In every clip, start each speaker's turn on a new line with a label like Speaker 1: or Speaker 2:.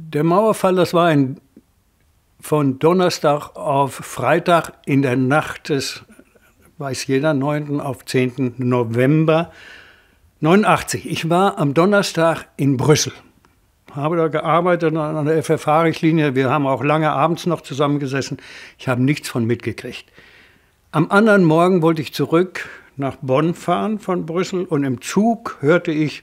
Speaker 1: Der Mauerfall, das war ein, von Donnerstag auf Freitag in der Nacht des, weiß jeder, 9. auf 10. November 89. Ich war am Donnerstag in Brüssel, habe da gearbeitet an der FFH-Richtlinie. Wir haben auch lange abends noch zusammengesessen. Ich habe nichts von mitgekriegt. Am anderen Morgen wollte ich zurück nach Bonn fahren von Brüssel und im Zug hörte ich,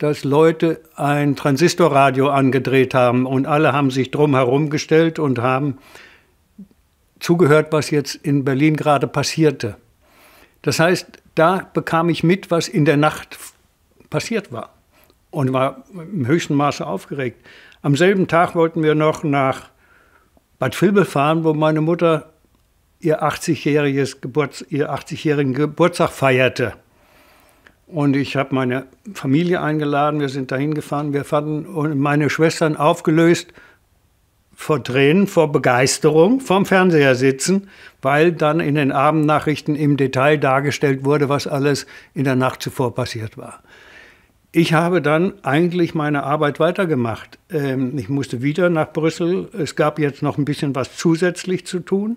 Speaker 1: dass Leute ein Transistorradio angedreht haben und alle haben sich drum herum gestellt und haben zugehört, was jetzt in Berlin gerade passierte. Das heißt, da bekam ich mit, was in der Nacht passiert war und war im höchsten Maße aufgeregt. Am selben Tag wollten wir noch nach Bad Vilbel fahren, wo meine Mutter ihr 80-jährigen 80 Geburtstag feierte. Und ich habe meine Familie eingeladen, wir sind dahin gefahren, wir fanden meine Schwestern aufgelöst vor Tränen, vor Begeisterung vom Fernseher sitzen, weil dann in den Abendnachrichten im Detail dargestellt wurde, was alles in der Nacht zuvor passiert war. Ich habe dann eigentlich meine Arbeit weitergemacht. Ähm, ich musste wieder nach Brüssel. Es gab jetzt noch ein bisschen was zusätzlich zu tun,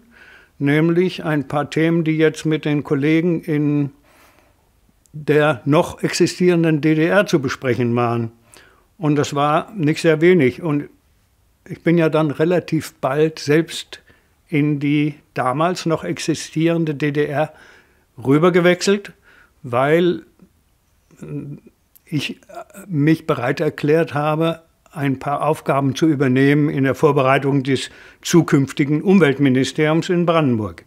Speaker 1: nämlich ein paar Themen, die jetzt mit den Kollegen in der noch existierenden DDR zu besprechen waren. Und das war nicht sehr wenig. Und ich bin ja dann relativ bald selbst in die damals noch existierende DDR rübergewechselt, weil ich mich bereit erklärt habe, ein paar Aufgaben zu übernehmen in der Vorbereitung des zukünftigen Umweltministeriums in Brandenburg.